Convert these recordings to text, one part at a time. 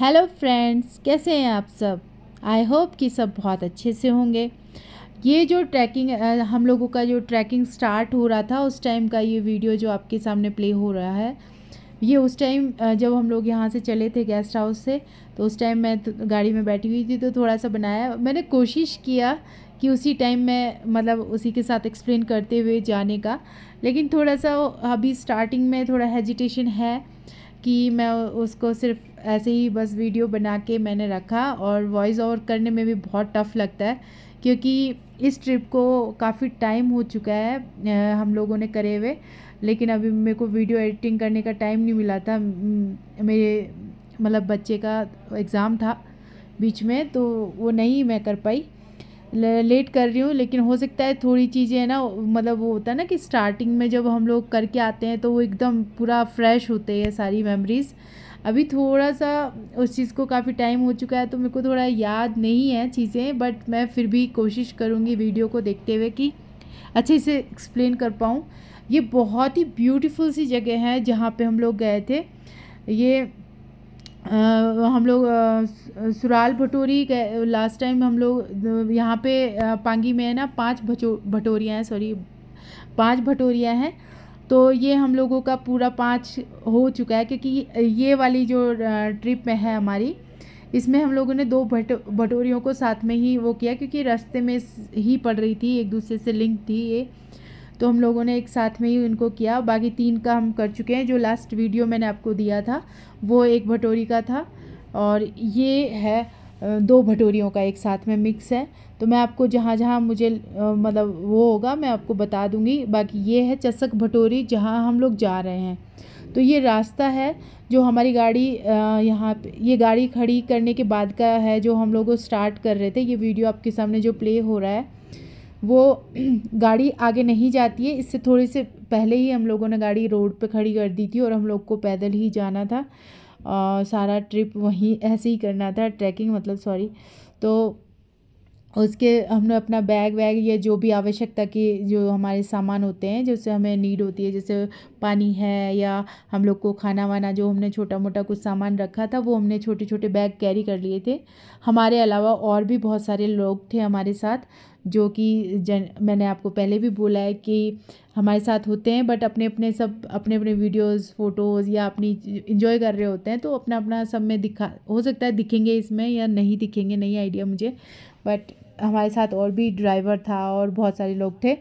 hello friends कैसे हैं आप सब आई होप कि सब बहुत अच्छे से होंगे ये जो ट्रैकिंग हम लोगों का जो ट्रैकिंग स्टार्ट हो रहा था उस टाइम का ये वीडियो जो आपके सामने प्ले हो रहा है ये उस टाइम जब हम लोग यहाँ से चले थे गेस्ट हाउस से तो उस टाइम मैं तो गाड़ी में बैठी हुई थी तो थोड़ा सा बनाया मैंने कोशिश किया कि उसी टाइम मैं मतलब उसी के साथ एक्सप्लेन करते हुए जाने का लेकिन थोड़ा सा अभी स्टार्टिंग में थोड़ा हेजिटेशन है कि मैं उसको सिर्फ ऐसे ही बस वीडियो बना के मैंने रखा और वॉइस ओवर करने में भी बहुत टफ़ लगता है क्योंकि इस ट्रिप को काफ़ी टाइम हो चुका है हम लोगों ने करे हुए लेकिन अभी मेरे को वीडियो एडिटिंग करने का टाइम नहीं मिला था मेरे मतलब बच्चे का एग्ज़ाम था बीच में तो वो नहीं मैं कर पाई लेट कर रही हूँ लेकिन हो सकता है थोड़ी चीज़ें है ना मतलब वो होता है ना कि स्टार्टिंग में जब हम लोग करके आते हैं तो वो एकदम पूरा फ्रेश होते हैं सारी मेमोरीज़ अभी थोड़ा सा उस चीज़ को काफ़ी टाइम हो चुका है तो मेरे को थोड़ा याद नहीं है चीज़ें बट मैं फिर भी कोशिश करूँगी वीडियो को देखते हुए कि अच्छे से एक्सप्लेन कर पाऊँ ये बहुत ही ब्यूटीफुल सी जगह है जहाँ पे हम लोग गए थे ये हम लोग सुराल भटोरी गए लास्ट टाइम हम लोग यहाँ पे पांगी में है ना पांच भटो भटोरियाँ हैं सॉरी पांच भटोरियाँ हैं तो ये हम लोगों का पूरा पाँच हो चुका है क्योंकि ये वाली जो ट्रिप में है हमारी इसमें हम लोगों ने दो भट भटोरियों को साथ में ही वो किया क्योंकि रास्ते में ही पड़ रही थी एक दूसरे से लिंक थी ये तो हम लोगों ने एक साथ में ही उनको किया बाकी तीन का हम कर चुके हैं जो लास्ट वीडियो मैंने आपको दिया था वो एक भटोरी का था और ये है दो भटोरियों का एक साथ में मिक्स है तो मैं आपको जहाँ जहाँ मुझे मतलब वो होगा मैं आपको बता दूँगी बाकी ये है चसक भटोरी जहाँ हम लोग जा रहे हैं तो ये रास्ता है जो हमारी गाड़ी यहाँ पे ये गाड़ी खड़ी करने के बाद का है जो हम लोग स्टार्ट कर रहे थे ये वीडियो आपके सामने जो प्ले हो रहा है वो गाड़ी आगे नहीं जाती है इससे थोड़ी से पहले ही हम लोगों ने गाड़ी रोड पे खड़ी कर दी थी और हम लोग को पैदल ही जाना था आ, सारा ट्रिप वहीं ऐसे ही करना था ट्रैकिंग मतलब सॉरी तो उसके हमने अपना बैग वैग या जो भी आवश्यकता की जो हमारे सामान होते हैं जैसे हमें नीड होती है जैसे पानी है या हम लोग को खाना वाना जो हमने छोटा मोटा कुछ सामान रखा था वो हमने छोटे छोटे बैग कैरी कर लिए थे हमारे अलावा और भी बहुत सारे लोग थे हमारे साथ जो कि जन मैंने आपको पहले भी बोला है कि हमारे साथ होते हैं बट अपने अपने सब अपने अपने वीडियोस फोटोज़ या अपनी इंजॉय कर रहे होते हैं तो अपना अपना सब में दिखा हो सकता है दिखेंगे इसमें या नहीं दिखेंगे नहीं आइडिया मुझे बट हमारे साथ और भी ड्राइवर था और बहुत सारे लोग थे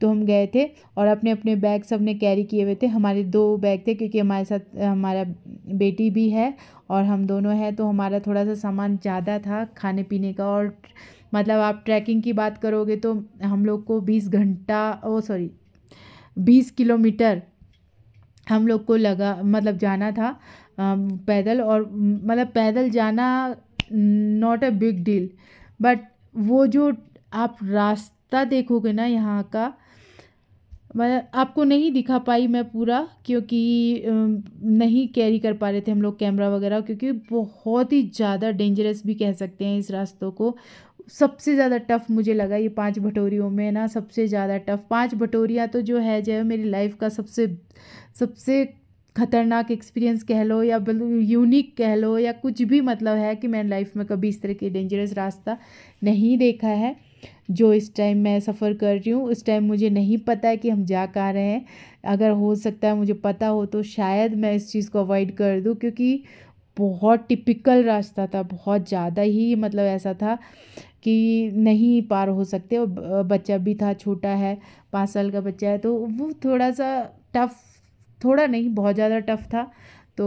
तो हम गए थे और अपने अपने बैग सब ने कैरी किए हुए थे हमारे दो बैग थे क्योंकि हमारे साथ हमारा बेटी भी है और हम दोनों हैं तो हमारा थोड़ा सा सामान ज़्यादा था खाने पीने का और मतलब आप ट्रैकिंग की बात करोगे तो हम लोग को बीस घंटा ओ सॉरी बीस किलोमीटर हम लोग को लगा मतलब जाना था पैदल और मतलब पैदल जाना not a big deal but वो जो आप रास्ता देखोगे ना यहाँ का मैं आपको नहीं दिखा पाई मैं पूरा क्योंकि नहीं कैरी कर पा रहे थे हम लोग कैमरा वगैरह क्योंकि बहुत ही ज़्यादा डेंजरस भी कह सकते हैं इस रास्तों को सबसे ज़्यादा टफ़ मुझे लगा ये पांच भटोरियों में ना सबसे ज़्यादा टफ़ पांच भटोरियाँ तो जो है जो है मेरी लाइफ का सबसे सबसे ख़तरनाक एक्सपीरियंस कह लो या यूनिक कह लो या कुछ भी मतलब है कि मैंने लाइफ में कभी इस तरह के डेंजरस रास्ता नहीं देखा है जो इस टाइम मैं सफ़र कर रही हूँ उस टाइम मुझे नहीं पता है कि हम जा कहाँ रहे हैं अगर हो सकता है मुझे पता हो तो शायद मैं इस चीज़ को अवॉइड कर दूँ क्योंकि बहुत टिपिकल रास्ता था बहुत ज़्यादा ही मतलब ऐसा था कि नहीं पार हो सकते और बच्चा भी था छोटा है पाँच साल का बच्चा है तो वो थोड़ा सा टफ़ थोड़ा नहीं बहुत ज़्यादा टफ़ था तो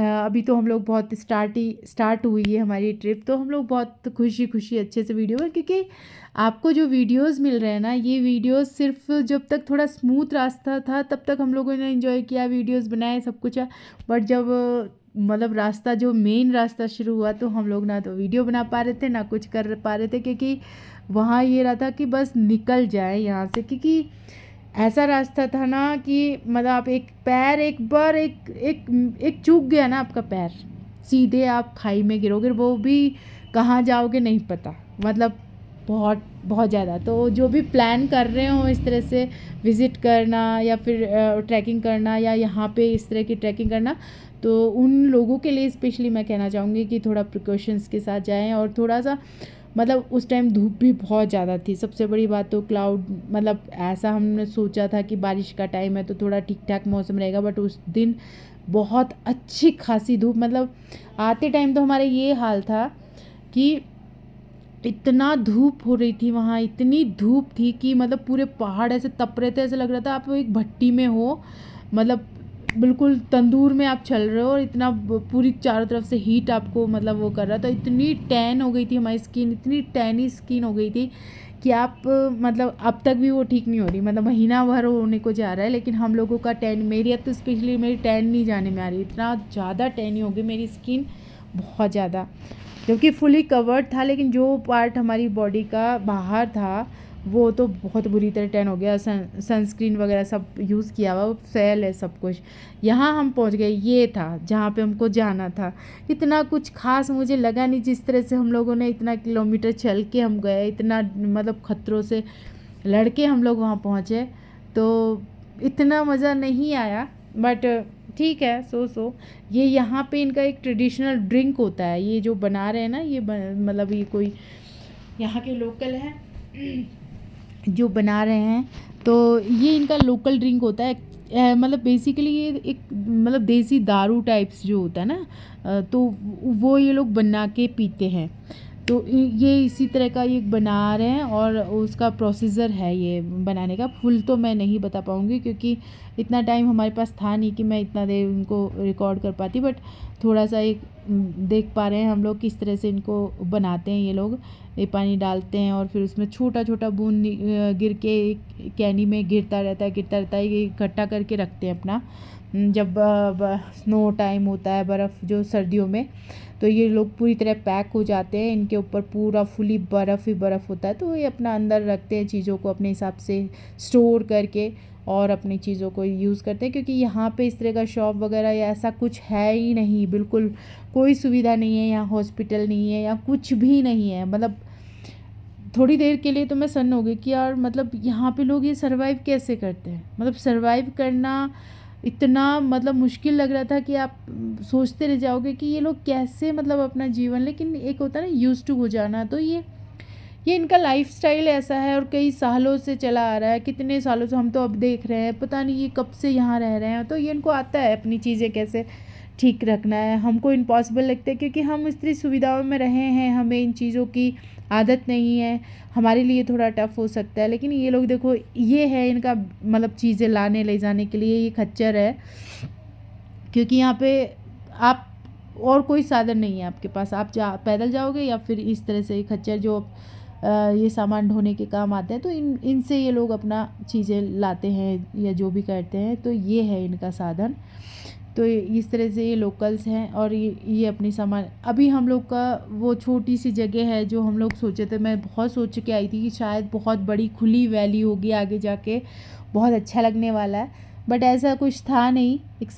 अभी तो हम लोग बहुत स्टार्ट ही स्टार्ट हुई है हमारी ट्रिप तो हम लोग बहुत खुशी खुशी अच्छे से वीडियो में क्योंकि आपको जो वीडियोस मिल रहे हैं ना ये वीडियोस सिर्फ जब तक थोड़ा स्मूथ रास्ता था तब तक हम लोगों ने एंजॉय किया वीडियोस बनाए सब कुछ बट जब मतलब रास्ता जो मेन रास्ता शुरू हुआ तो हम लोग ना तो वीडियो बना पा रहे थे ना कुछ कर पा रहे थे क्योंकि वहाँ ये रहा था कि बस निकल जाए यहाँ से क्योंकि ऐसा रास्ता था ना कि मतलब आप एक पैर एक बार एक एक एक चूक गया ना आपका पैर सीधे आप खाई में गिरोगे वो भी कहाँ जाओगे नहीं पता मतलब बहुत बहुत ज़्यादा तो जो भी प्लान कर रहे हो इस तरह से विज़िट करना या फिर ट्रैकिंग करना या यहाँ पे इस तरह की ट्रैकिंग करना तो उन लोगों के लिए स्पेशली मैं कहना चाहूँगी कि थोड़ा प्रिकॉशंस के साथ जाएँ और थोड़ा सा मतलब उस टाइम धूप भी बहुत ज़्यादा थी सबसे बड़ी बात तो क्लाउड मतलब ऐसा हमने सोचा था कि बारिश का टाइम है तो थोड़ा ठीक ठाक मौसम रहेगा बट उस दिन बहुत अच्छी खासी धूप मतलब आते टाइम तो हमारा ये हाल था कि इतना धूप हो रही थी वहाँ इतनी धूप थी कि मतलब पूरे पहाड़ ऐसे तप रहे थे ऐसे लग रहा था आप एक भट्टी में हो मतलब बिल्कुल तंदूर में आप चल रहे हो और इतना पूरी चारों तरफ से हीट आपको मतलब वो कर रहा था इतनी टैन हो गई थी हमारी स्किन इतनी टैनी स्किन हो गई थी कि आप मतलब अब तक भी वो ठीक नहीं हो रही मतलब महीना भर होने को जा रहा है लेकिन हम लोगों का टैन मेरी अब तो स्पेशली मेरी टैन नहीं जाने में आ रही इतना ज़्यादा टैनी हो गई मेरी स्किन बहुत ज़्यादा जबकि फुली कवर्ड था लेकिन जो पार्ट हमारी बॉडी का बाहर था वो तो बहुत बुरी तरह टैन हो गया सन सनस्क्रीन वगैरह सब यूज़ किया हुआ फैल है सब कुछ यहाँ हम पहुँच गए ये था जहाँ पे हमको जाना था इतना कुछ खास मुझे लगा नहीं जिस तरह से हम लोगों ने इतना किलोमीटर चल के हम गए इतना मतलब ख़तरों से लड़के हम लोग वहाँ पहुँचे तो इतना मज़ा नहीं आया बट ठीक है सो सो ये यहाँ पे इनका एक ट्रेडिशनल ड्रिंक होता है ये जो बना रहे हैं ना ये मतलब ये कोई यहाँ के लोकल है जो बना रहे हैं तो ये इनका लोकल ड्रिंक होता है मतलब बेसिकली ये एक मतलब देसी दारू टाइप्स जो होता है ना तो वो ये लोग बना के पीते हैं तो ये इसी तरह का ये बना रहे हैं और उसका प्रोसीजर है ये बनाने का फुल तो मैं नहीं बता पाऊँगी क्योंकि इतना टाइम हमारे पास था नहीं कि मैं इतना देर उनको रिकॉर्ड कर पाती बट थोड़ा सा एक देख पा रहे हैं हम लोग किस तरह से इनको बनाते हैं ये लोग ये पानी डालते हैं और फिर उसमें छोटा छोटा बूंद गिर के कैनी में गिरता रहता है गिरता रहता है ये इकट्ठा करके रखते हैं अपना हम्म, जब स्नो टाइम होता है बर्फ़ जो सर्दियों में तो ये लोग पूरी तरह पैक हो जाते हैं इनके ऊपर पूरा फुली बर्फ़ ही बर्फ़ होता है तो ये अपना अंदर रखते हैं चीज़ों को अपने हिसाब से स्टोर करके और अपनी चीज़ों को यूज़ करते हैं क्योंकि यहाँ पे इस तरह का शॉप वगैरह या ऐसा कुछ है ही नहीं बिल्कुल कोई सुविधा नहीं है यहाँ हॉस्पिटल नहीं है या कुछ भी नहीं है मतलब थोड़ी देर के लिए तो मैं सन्न हो गई कि यार मतलब यहाँ पे लोग ये सर्वाइव कैसे करते हैं मतलब सर्वाइव करना इतना मतलब मुश्किल लग रहा था कि आप सोचते रह जाओगे कि ये लोग कैसे मतलब अपना जीवन लेकिन एक होता है ना यूज़ टू हो जाना तो ये ये इनका लाइफ स्टाइल ऐसा है और कई सालों से चला आ रहा है कितने सालों से हम तो अब देख रहे हैं पता नहीं ये कब से यहाँ रह रहे हैं तो ये इनको आता है अपनी चीज़ें कैसे ठीक रखना है हमको इम्पॉसिबल लगता है क्योंकि हम स्त्री सुविधाओं में रहे हैं हमें इन चीज़ों की आदत नहीं है हमारे लिए थोड़ा टफ़ हो सकता है लेकिन ये लोग देखो ये है इनका मतलब चीज़ें लाने ले जाने के लिए ये खच्चर है क्योंकि यहाँ पे आप और कोई साधन नहीं है आपके पास आप जा पैदल जाओगे या फिर इस तरह से खच्चर जो ये सामान ढोने के काम आते हैं तो इन इनसे ये लोग अपना चीज़ें लाते हैं या जो भी करते हैं तो ये है इनका साधन तो इस तरह से ये लोकल्स हैं और ये ये अपनी सामान अभी हम लोग का वो छोटी सी जगह है जो हम लोग सोचे थे मैं बहुत सोच के आई थी कि शायद बहुत बड़ी खुली वैली होगी आगे जाके बहुत अच्छा लगने वाला है बट ऐसा कुछ था नहीं एक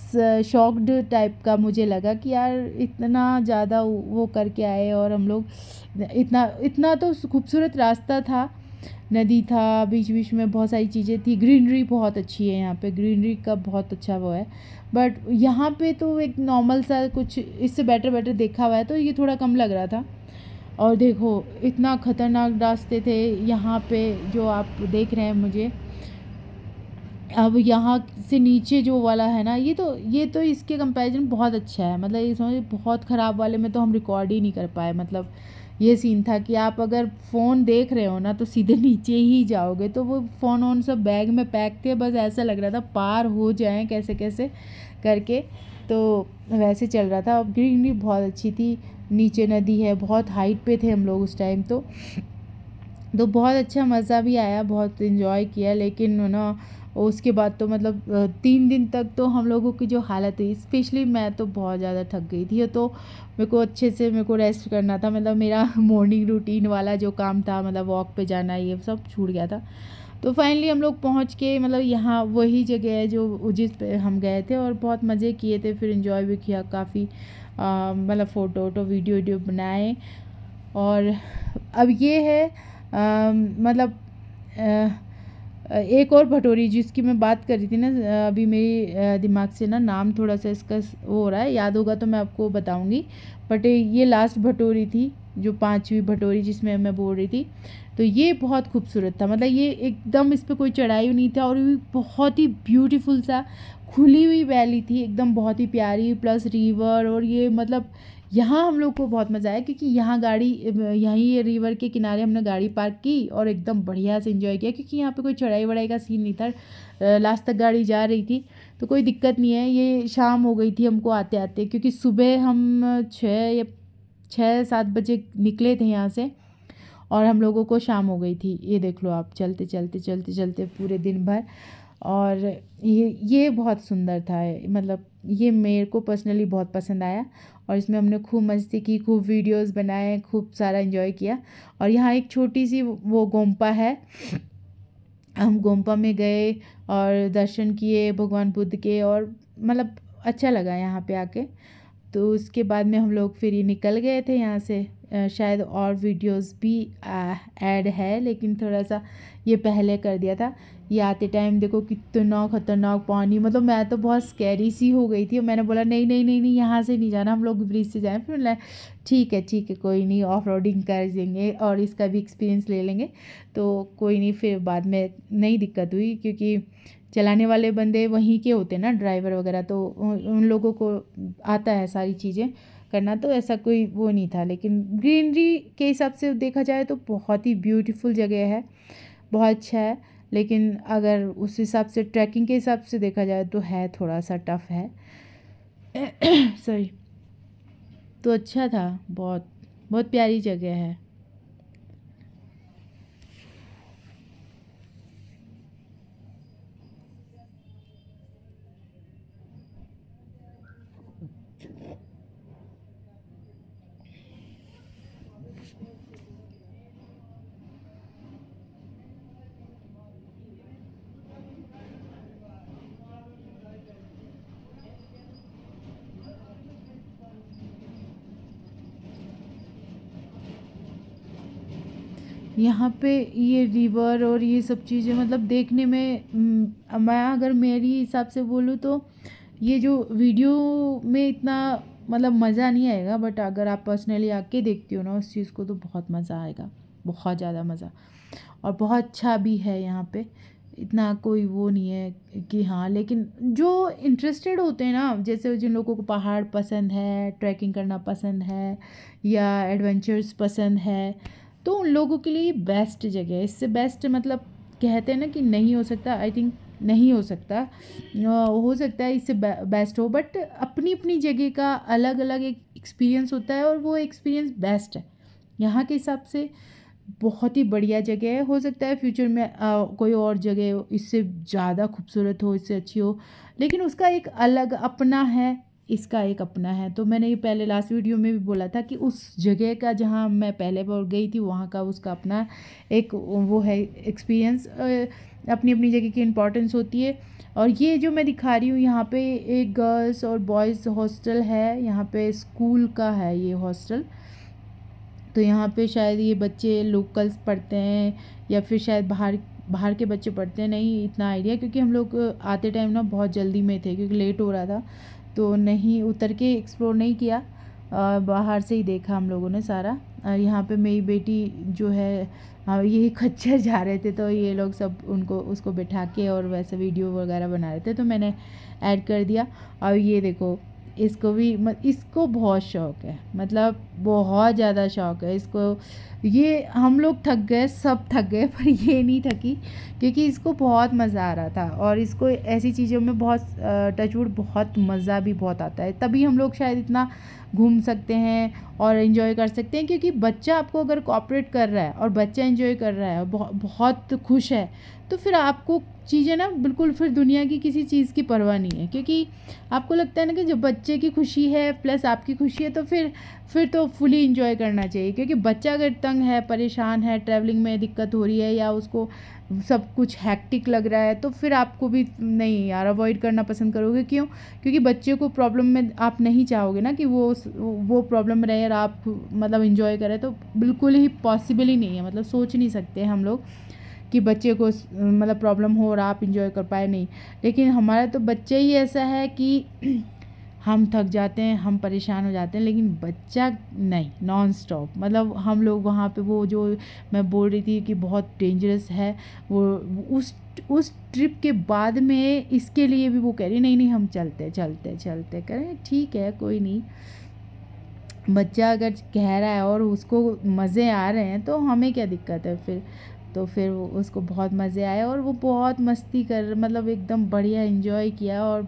शॉक्ड टाइप का मुझे लगा कि यार इतना ज़्यादा वो करके आए और हम लोग इतना इतना तो खूबसूरत रास्ता था नदी था बीच बीच में बहुत सारी चीज़ें थी ग्रीनरी बहुत अच्छी है यहाँ पे ग्रीनरी का बहुत अच्छा वो है बट यहाँ पे तो एक नॉर्मल सा कुछ इससे बेटर बेटर देखा हुआ है तो ये थोड़ा कम लग रहा था और देखो इतना ख़तरनाक रास्ते थे यहाँ पे जो आप देख रहे हैं मुझे अब यहाँ से नीचे जो वाला है ना ये तो ये तो इसके कंपैरिजन बहुत अच्छा है मतलब ये समझ बहुत ख़राब वाले में तो हम रिकॉर्ड ही नहीं कर पाए मतलब ये सीन था कि आप अगर फ़ोन देख रहे हो ना तो सीधे नीचे ही जाओगे तो वो फ़ोन ऑन सब बैग में पैक थे बस ऐसा लग रहा था पार हो जाएँ कैसे कैसे करके तो वैसे चल रहा था अब ग्रीनरी बहुत अच्छी थी नीचे नदी है बहुत हाइट पे थे हम लोग उस टाइम तो तो बहुत अच्छा मज़ा भी आया बहुत इन्जॉय किया लेकिन ना और उसके बाद तो मतलब तीन दिन तक तो हम लोगों की जो हालत हुई स्पेशली मैं तो बहुत ज़्यादा थक गई थी तो मेरे को अच्छे से मेरे को रेस्ट करना था मतलब मेरा मॉर्निंग रूटीन वाला जो काम था मतलब वॉक पे जाना ये सब छूट गया था तो फाइनली हम लोग पहुँच के मतलब यहाँ वही जगह है जो जिस पे हम गए थे और बहुत मज़े किए थे फिर इन्जॉय भी किया काफ़ी मतलब फ़ोटो वोटो वीडियो वीडियो बनाए और अब ये है आ, मतलब आ, एक और भटोरी जिसकी मैं बात कर रही थी ना अभी मेरी दिमाग से ना नाम थोड़ा सा इसका हो रहा है याद होगा तो मैं आपको बताऊंगी बट ये लास्ट भटोरी थी जो पांचवी भटोरी जिसमें मैं बोल रही थी तो ये बहुत खूबसूरत था मतलब ये एकदम इस पर कोई चढ़ाई नहीं था और बहुत ही ब्यूटीफुल सा खुली हुई वैली थी एकदम बहुत ही प्यारी प्लस रिवर और ये मतलब यहाँ हम लोग को बहुत मज़ा आया क्योंकि यहाँ गाड़ी यहीं ये रिवर के किनारे हमने गाड़ी पार्क की और एकदम बढ़िया से इन्जॉय किया क्योंकि यहाँ पे कोई चढ़ाई वढ़ाई का सीन नहीं था लास्ट तक गाड़ी जा रही थी तो कोई दिक्कत नहीं है ये शाम हो गई थी हमको आते आते क्योंकि सुबह हम छः या छः सात बजे निकले थे यहाँ से और हम लोगों को शाम हो गई थी ये देख लो आप चलते चलते चलते चलते पूरे दिन भर और ये ये बहुत सुंदर था मतलब ये मेरे को पर्सनली बहुत पसंद आया और इसमें हमने खूब मस्ती की खूब वीडियोस बनाए खूब सारा एंजॉय किया और यहाँ एक छोटी सी वो गोम्पा है हम गोम्पा में गए और दर्शन किए भगवान बुद्ध के और मतलब अच्छा लगा यहाँ पे आके तो उसके बाद में हम लोग फिर निकल गए थे यहाँ से शायद और वीडियोस भी ऐड है लेकिन थोड़ा सा ये पहले कर दिया था ये आते टाइम देखो कितना ख़तरनाक पानी मतलब मैं तो बहुत स्कैरी सी हो गई थी और मैंने बोला नहीं नहीं नहीं नहीं यहाँ से नहीं जाना हम लोग ब्रिज से जाएँ फिर ठीक है ठीक है कोई नहीं ऑफ रोडिंग कर देंगे और इसका भी एक्सपीरियंस ले लेंगे तो कोई नहीं फिर बाद में नहीं दिक्कत हुई क्योंकि चलाने वाले बंदे वहीं के होते हैं ना ड्राइवर वगैरह तो उन लोगों को आता है सारी चीज़ें करना तो ऐसा कोई वो नहीं था लेकिन ग्रीनरी के हिसाब से देखा जाए तो बहुत ही ब्यूटीफुल जगह है बहुत अच्छा है लेकिन अगर उस हिसाब से ट्रैकिंग के हिसाब से देखा जाए तो है थोड़ा सा टफ है सॉरी तो अच्छा था बहुत बहुत प्यारी जगह है यहाँ पे ये रिवर और ये सब चीज़ें मतलब देखने में हम्म, मैं अगर मेरी हिसाब से बोलूँ तो ये जो वीडियो में इतना मतलब मज़ा नहीं आएगा बट अगर आप पर्सनली आके देखती हो ना उस चीज़ को तो बहुत मज़ा आएगा बहुत ज़्यादा मज़ा और बहुत अच्छा भी है यहाँ पे इतना कोई वो नहीं है कि हाँ लेकिन जो इंटरेस्टेड होते हैं ना जैसे जिन लोगों को पहाड़ पसंद है ट्रैकिंग करना पसंद है या एडवेंचर्स पसंद है तो उन लोगों के लिए बेस्ट जगह है इससे बेस्ट मतलब कहते हैं ना कि नहीं हो सकता आई थिंक नहीं हो सकता हो सकता है इससे बेस्ट हो बट अपनी अपनी जगह का अलग अलग एक एक्सपीरियंस होता है और वो एक्सपीरियंस बेस्ट है यहाँ के हिसाब से बहुत ही बढ़िया जगह है हो सकता है फ्यूचर में आ, कोई और जगह इससे ज़्यादा खूबसूरत हो इससे अच्छी हो लेकिन उसका एक अलग अपना है इसका एक अपना है तो मैंने ये पहले लास्ट वीडियो में भी बोला था कि उस जगह का जहाँ मैं पहले बार गई थी वहाँ का उसका अपना एक वो है एक्सपीरियंस अपनी अपनी जगह की इम्पोर्टेंस होती है और ये जो मैं दिखा रही हूँ यहाँ पे एक गर्ल्स और बॉयज़ हॉस्टल है यहाँ पे स्कूल का है ये हॉस्टल तो यहाँ पे शायद ये बच्चे लोकल्स पढ़ते हैं या फिर शायद बाहर बाहर के बच्चे पढ़ते हैं नहीं इतना आइडिया क्योंकि हम लोग आते टाइम ना बहुत जल्दी में थे क्योंकि लेट हो रहा था तो नहीं उतर के एक्सप्लोर नहीं किया बाहर से ही देखा हम लोगों ने सारा और यहाँ पे मेरी बेटी जो है यही खच्चर जा रहे थे तो ये लोग सब उनको उसको बैठा के और वैसे वीडियो वगैरह बना रहे थे तो मैंने ऐड कर दिया और ये देखो इसको भी इसको बहुत शौक़ है मतलब बहुत ज़्यादा शौक़ है इसको ये हम लोग थक गए सब थक गए पर ये नहीं थकी क्योंकि इसको बहुत मज़ा आ रहा था और इसको ऐसी चीज़ों में बहुत टचवुड बहुत मज़ा भी बहुत आता है तभी हम लोग शायद इतना घूम सकते हैं और इन्जॉय कर सकते हैं क्योंकि बच्चा आपको अगर कॉपरेट कर रहा है और बच्चा इन्जॉय कर रहा है बहुत खुश है तो फिर आपको चीज़ें ना बिल्कुल फिर दुनिया की किसी चीज़ की परवाह नहीं है क्योंकि आपको लगता है ना कि जब बच्चे की खुशी है प्लस आपकी खुशी है तो फिर फिर तो फुली इन्जॉय करना चाहिए क्योंकि बच्चा अगर तंग है परेशान है ट्रैवलिंग में दिक्कत हो रही है या उसको सब कुछ हैक्टिक लग रहा है तो फिर आपको भी नहीं यार अवॉइड करना पसंद करोगे क्यों क्योंकि बच्चे को प्रॉब्लम में आप नहीं चाहोगे ना कि वो वो प्रॉब्लम रहे और आप मतलब इन्जॉय करें तो बिल्कुल ही पॉसिबल ही नहीं है मतलब सोच नहीं सकते हम लोग कि बच्चे को मतलब प्रॉब्लम हो और आप इन्जॉय कर पाए नहीं लेकिन हमारा तो बच्चे ही ऐसा है कि हम थक जाते हैं हम परेशान हो जाते हैं लेकिन बच्चा नहीं नॉन स्टॉप मतलब हम लोग वहाँ पे वो जो मैं बोल रही थी कि बहुत डेंजरस है वो उस उस ट्रिप के बाद में इसके लिए भी वो कह रही नहीं नहीं हम चलते चलते चलते करें ठीक है कोई नहीं बच्चा अगर कह रहा है और उसको मज़े आ रहे हैं तो हमें क्या दिक्कत है फिर तो फिर उसको बहुत मज़े आए और वो बहुत मस्ती कर मतलब एकदम बढ़िया इन्जॉय किया और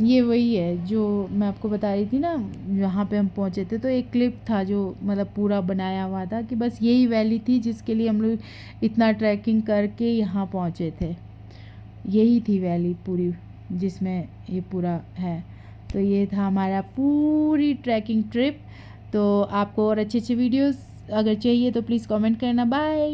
ये वही है जो मैं आपको बता रही थी ना यहाँ पे हम पहुँचे थे तो एक क्लिप था जो मतलब पूरा बनाया हुआ था कि बस यही वैली थी जिसके लिए हम लोग इतना ट्रैकिंग करके यहाँ पहुँचे थे यही थी वैली पूरी जिसमें ये पूरा है तो ये था हमारा पूरी ट्रैकिंग ट्रिप तो आपको और अच्छे अच्छे वीडियोस अगर चाहिए तो प्लीज़ कमेंट करना बाय